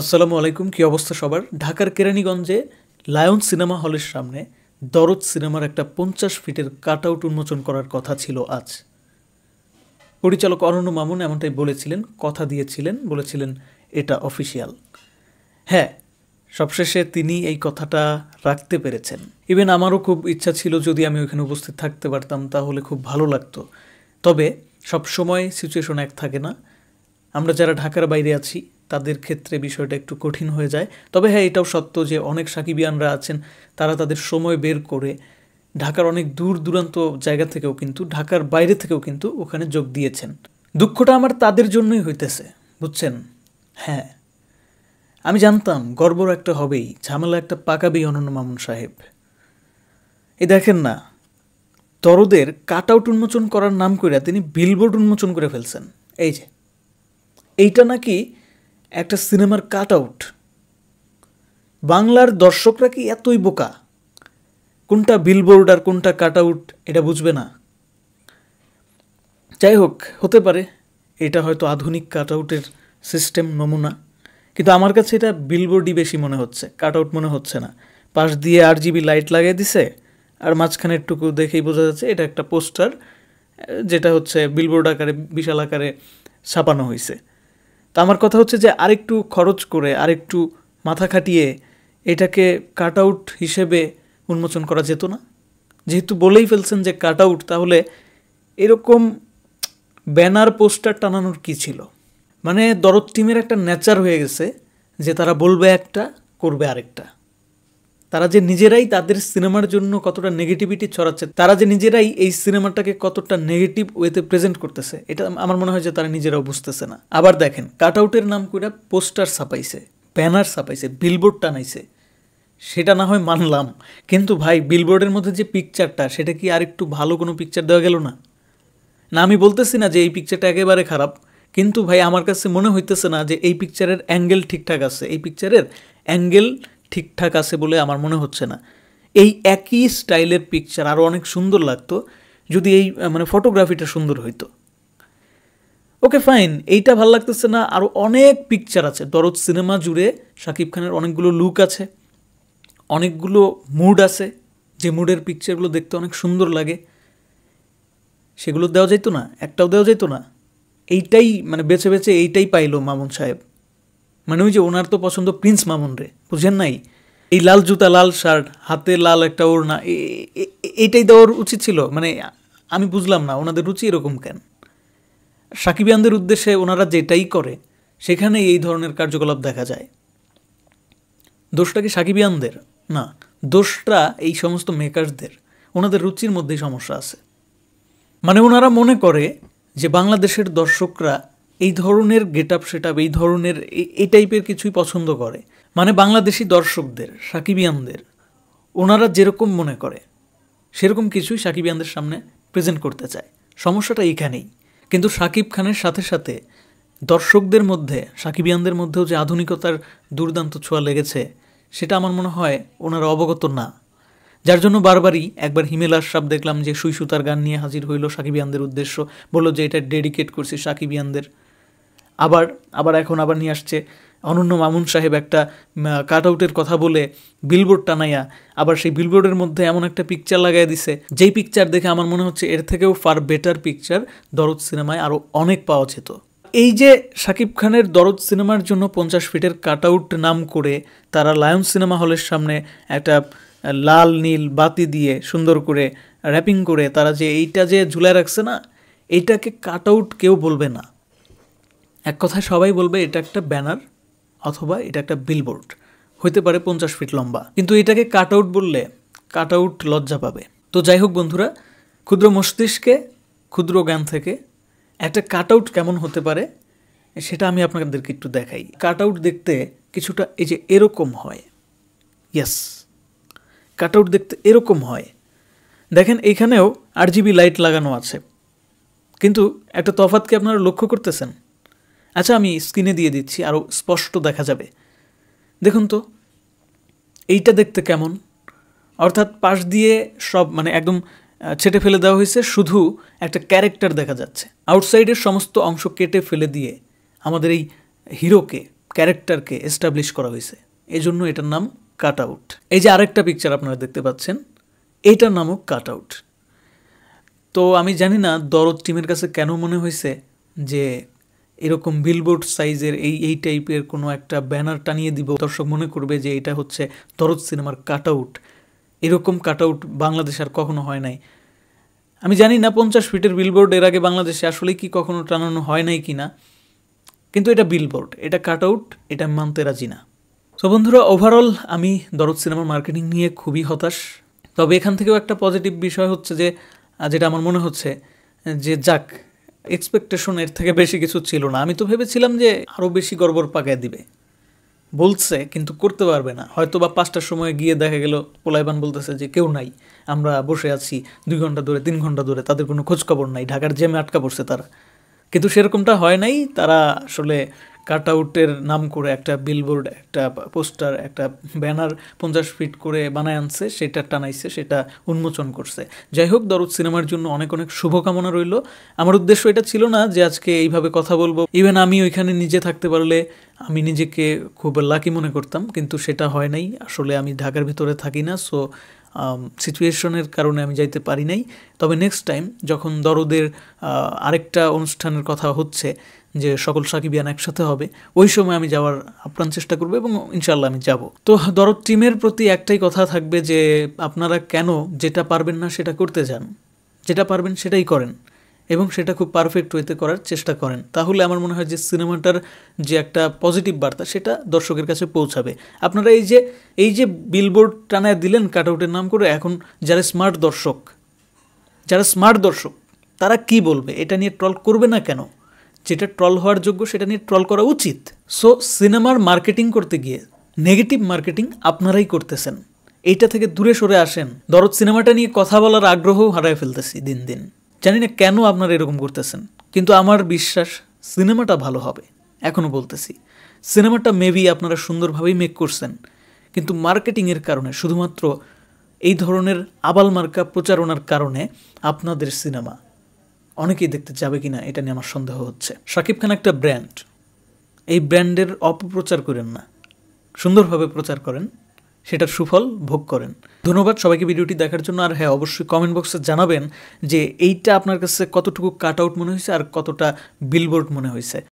আসসালামু আলাইকুম কী অবস্থা সবার ঢাকার কেরানীগঞ্জে লায়ন সিনেমা হলের সামনে দরদ সিনেমার একটা পঞ্চাশ ফিটের কাট আউট উন্মোচন করার কথা ছিল আজ পরিচালক অরণ্য মামুন এমনটাই বলেছিলেন কথা দিয়েছিলেন বলেছিলেন এটা অফিসিয়াল হ্যাঁ সবশেষে তিনি এই কথাটা রাখতে পেরেছেন ইভেন আমারও খুব ইচ্ছা ছিল যদি আমি ওইখানে উপস্থিত থাকতে পারতাম তাহলে খুব ভালো লাগতো তবে সব সময় সিচুয়েশন এক থাকে না আমরা যারা ঢাকার বাইরে আছি তাদের ক্ষেত্রে বিষয়টা একটু কঠিন হয়ে যায় তবে হ্যাঁ এটাও সত্য যে অনেক সাকিবিয়ানরা আছেন তারা তাদের সময় বের করে ঢাকার অনেক দূর দূরান্ত জায়গা থেকেও কিন্তু ঢাকার বাইরে থেকেও কিন্তু ওখানে যোগ দিয়েছেন দুঃখটা আমার তাদের জন্যই হইতেছে বুঝছেন হ্যাঁ আমি জানতাম গর্বর একটা হবেই ঝামেলা একটা পাকাবেই অনন্য মামুন সাহেব এ দেখেন না দরদের কাট আউট উন্মোচন করার নাম করে তিনি বিলবোর্ড উন্মোচন করে ফেলছেন এই যে এইটা নাকি একটা সিনেমার কাট আউট বাংলার দর্শকরা কি এতই বোকা কোনটা বিলবোর্ড আর কোনটা কাট আউট এটা বুঝবে না যাই হোক হতে পারে এটা হয়তো আধুনিক কাট আউটের সিস্টেম নমুনা কিন্তু আমার কাছে এটা বিলবোর্ডই বেশি মনে হচ্ছে কাট আউট মনে হচ্ছে না পাশ দিয়ে আর জিবি লাইট লাগিয়ে দিছে আর টুকু দেখেই বোঝা যাচ্ছে এটা একটা পোস্টার যেটা হচ্ছে বিলবোর্ড আকারে বিশাল আকারে ছাপানো হয়েছে তো আমার কথা হচ্ছে যে আরেকটু খরচ করে আরেকটু মাথা খাটিয়ে এটাকে কাট আউট হিসেবে উন্মোচন করা যেত না যেহেতু বলেই ফেলছেন যে কাট আউট তাহলে এরকম ব্যানার পোস্টার টানানোর কি ছিল মানে দরদ টিমের একটা নেচার হয়ে গেছে যে তারা বলবে একটা করবে আরেকটা তারা যে নিজেরাই তাদের সিনেমার জন্য কতটা নেগেটিভিটি ছড়াচ্ছে তারা যে নিজেরাই এই সিনেমাটাকে কতটা নেগেটিভ ওয়েতে প্রেজেন্ট করতেছে এটা আমার মনে হয় যে তারা নিজেরাও বুঝতেছে না আবার দেখেন কাট আউটের নাম করে পোস্টার ছাপাইছে ব্যানার ছাপাইছে বিলবোর্ড টানাইছে সেটা না হয় মানলাম কিন্তু ভাই বিলবোর্ডের মধ্যে যে পিকচারটা সেটা কি আর একটু ভালো কোনো পিকচার দেওয়া গেল না না আমি বলতেছি না যে এই পিকচারটা একেবারে খারাপ কিন্তু ভাই আমার কাছে মনে হইতেছে না যে এই পিকচারের অ্যাঙ্গেল ঠিকঠাক আছে এই পিকচারের অ্যাঙ্গেল ঠিকঠাক আছে বলে আমার মনে হচ্ছে না এই একই স্টাইলের পিকচার আরও অনেক সুন্দর লাগতো যদি এই মানে ফটোগ্রাফিটা সুন্দর হইতো ওকে ফাইন এইটা ভাল লাগতেছে না আরও অনেক পিকচার আছে দরদ সিনেমা জুড়ে শাকিব খানের অনেকগুলো লুক আছে অনেকগুলো মুড আছে যে মুডের পিকচারগুলো দেখতে অনেক সুন্দর লাগে সেগুলো দেওয়া যেত না একটাও দেওয়া যেত না এইটাই মানে বেছে বেছে এইটাই পাইলো মামুন সাহেব মানে ওই যে ওনার তো পছন্দ প্রিন্স মামুন রে বুঝেন নাই এই লাল জুতা লাল শার্ট হাতে লাল একটা ওড়না এইটাই দেওয়ার উচিত ছিল মানে আমি বুঝলাম না ওনাদের রুচি এরকম কেন সাকিবিয়ানদের উদ্দেশ্যে ওনারা যেটাই করে সেখানে এই ধরনের কার্যকলাপ দেখা যায় দোষটা কি সাকিবিয়ানদের না দোষটা এই সমস্ত মেকারদের ওনাদের রুচির মধ্যেই সমস্যা আছে মানে ওনারা মনে করে যে বাংলাদেশের দর্শকরা এই ধরনের গেট আপ সেট আপ এই ধরনের এই টাইপের কিছুই পছন্দ করে মানে বাংলাদেশি দর্শকদের সাকিবিয়ানদের ওনারা যেরকম মনে করে সেরকম কিছুই সাকিবিয়ানদের সামনে প্রেজেন্ট করতে চায় সমস্যাটা এইখানেই কিন্তু সাকিব খানের সাথে সাথে দর্শকদের মধ্যে সাকিবিয়ানদের মধ্যেও যে আধুনিকতার দুর্দান্ত ছোঁয়া লেগেছে সেটা আমার মনে হয় ওনারা অবগত না যার জন্য বারবারই একবার হিমেল আশরাফ দেখলাম যে সুই সুতার গান নিয়ে হাজির হইল সাকিবিয়ানদের উদ্দেশ্য বলল যে এটা ডেডিকেট করছি সাকিবিয়ানদের আবার আবার এখন আবার নিয়ে আসছে অনন্য মামুন সাহেব একটা কাট আউটের কথা বলে বিলবোর্ড টানাইয়া আবার সেই বিলবোর্ডের মধ্যে এমন একটা পিকচার লাগাই দিছে যেই পিকচার দেখে আমার মনে হচ্ছে এর থেকেও ফার বেটার পিকচার দরদ সিনেমায় আরও অনেক পাওয়া যেত এই যে শাকিব খানের দরদ সিনেমার জন্য পঞ্চাশ ফিটের কাট আউট নাম করে তারা লায়ন সিনেমা হলের সামনে একটা লাল নীল বাতি দিয়ে সুন্দর করে র্যাপিং করে তারা যে এইটা যে ঝুলে রাখছে না এইটাকে কাট আউট কেউ বলবে না এক কথায় সবাই বলবে এটা একটা ব্যানার অথবা এটা একটা বিলবোর্ড হইতে পারে পঞ্চাশ ফিট লম্বা কিন্তু এটাকে কাট আউট বললে কাট আউট লজ্জা পাবে তো যাই হোক বন্ধুরা ক্ষুদ্র মস্তিষ্কে ক্ষুদ্র জ্ঞান থেকে একটা কাট আউট কেমন হতে পারে সেটা আমি আপনাদেরকে একটু দেখাই কাট আউট দেখতে কিছুটা এই যে এরকম হয় ইয়াস কাট আউট দেখতে এরকম হয় দেখেন এইখানেও জিবি লাইট লাগানো আছে কিন্তু একটা তফাতকে আপনারা লক্ষ্য করতেছেন আচ্ছা আমি স্ক্রিনে দিয়ে দিচ্ছি আরও স্পষ্ট দেখা যাবে দেখুন তো এইটা দেখতে কেমন অর্থাৎ পাশ দিয়ে সব মানে একদম ছেটে ফেলে দেওয়া হয়েছে শুধু একটা ক্যারেক্টার দেখা যাচ্ছে আউটসাইডের সমস্ত অংশ কেটে ফেলে দিয়ে আমাদের এই হিরোকে ক্যারেক্টারকে এস্টাবলিশ করা হয়েছে এজন্য এটার নাম কাট আউট এই যে আরেকটা পিকচার আপনারা দেখতে পাচ্ছেন এটার নামও কাট আউট তো আমি জানি না দরদ টিমের কাছে কেন মনে হয়েছে যে এরকম বিলবোর্ড সাইজের এই এই টাইপের কোনো একটা ব্যানার টানিয়ে দিব দর্শক মনে করবে যে এটা হচ্ছে দরদ সিনেমার কাট আউট এরকম কাট আউট বাংলাদেশ আর কখনো হয় নাই আমি জানি না পঞ্চাশ ফিটের বিলবোর্ড এর আগে বাংলাদেশে আসলে কি কখনো টানানো হয় নাই কি না কিন্তু এটা বিলবোর্ড এটা কাট আউট এটা মানতে রাজি না তো বন্ধুরা ওভারঅল আমি দরদ সিনেমার মার্কেটিং নিয়ে খুবই হতাশ তবে এখান থেকেও একটা পজিটিভ বিষয় হচ্ছে যে যেটা আমার মনে হচ্ছে যে যাক এর থেকে বেশি কিছু ছিল না আমি তো ভেবেছিলাম যে আরও বেশি গড়বড় পাকায় দিবে বলছে কিন্তু করতে পারবে না হয়তো বা পাঁচটার সময় গিয়ে দেখা গেল পোলাইবান বলতেছে যে কেউ নাই আমরা বসে আছি দুই ঘন্টা ধরে তিন ঘন্টা ধরে তাদের কোনো খোঁজখবর নাই ঢাকার জেমে আটকা পড়ছে তারা কিন্তু সেরকমটা হয় নাই তারা আসলে কাট আউটের নাম করে একটা বিলবোর্ড একটা পোস্টার একটা ব্যানার পঞ্চাশ ফিট করে বানায় আনছে সেটা টানাইছে সেটা উন্মোচন করছে যাই হোক দরদ সিনেমার জন্য অনেক অনেক শুভকামনা রইল আমার উদ্দেশ্য এটা ছিল না যে আজকে এইভাবে কথা বলবো ইভেন আমি ওইখানে নিজে থাকতে পারলে আমি নিজেকে খুব লাকি মনে করতাম কিন্তু সেটা হয় নাই আসলে আমি ঢাকার ভিতরে থাকি না সো সিচুয়েশনের কারণে আমি যাইতে পারি নাই তবে নেক্সট টাইম যখন দরদের আরেকটা অনুষ্ঠানের কথা হচ্ছে যে সকল সাকিবিয়ান একসাথে হবে ওই সময় আমি যাওয়ার আপ্রাণ চেষ্টা করবো এবং ইনশাল্লাহ আমি যাব তো দরদ টিমের প্রতি একটাই কথা থাকবে যে আপনারা কেন যেটা পারবেন না সেটা করতে যান যেটা পারবেন সেটাই করেন এবং সেটা খুব পারফেক্ট ওয়েতে করার চেষ্টা করেন তাহলে আমার মনে হয় যে সিনেমাটার যে একটা পজিটিভ বার্তা সেটা দর্শকের কাছে পৌঁছাবে আপনারা এই যে এই যে বিলবোর্ড টানায় দিলেন কাট আউটের নাম করে এখন যারা স্মার্ট দর্শক যারা স্মার্ট দর্শক তারা কি বলবে এটা নিয়ে ট্রল করবে না কেন যেটা ট্রল হওয়ার যোগ্য সেটা নিয়ে ট্রল করা উচিত সো সিনেমার মার্কেটিং করতে গিয়ে নেগেটিভ মার্কেটিং আপনারাই করতেছেন এইটা থেকে দূরে সরে আসেন দরদ সিনেমাটা নিয়ে কথা বলার আগ্রহ হারায় ফেলতেছি দিন দিন জানি না কেন আপনারা এরকম করতেছেন কিন্তু আমার বিশ্বাস সিনেমাটা ভালো হবে এখনও বলতেছি সিনেমাটা মেবি আপনারা সুন্দরভাবেই মেক করছেন কিন্তু মার্কেটিংয়ের কারণে শুধুমাত্র এই ধরনের আবাল মার্কা প্রচারণার কারণে আপনাদের সিনেমা অনেকেই দেখতে যাবে কি না এটা নিয়ে আমার সন্দেহ হচ্ছে শাকিব খান একটা ব্র্যান্ড এই ব্র্যান্ডের অপপ্রচার করেন না সুন্দরভাবে প্রচার করেন সেটার সুফল ভোগ করেন ধন্যবাদ সবাইকে ভিডিওটি দেখার জন্য আর হ্যাঁ অবশ্যই কমেন্ট বক্সে জানাবেন যে এইটা আপনার কাছে কতটুকু কাট আউট মনে হয়েছে আর কতটা বিলবোর্ড মনে হয়েছে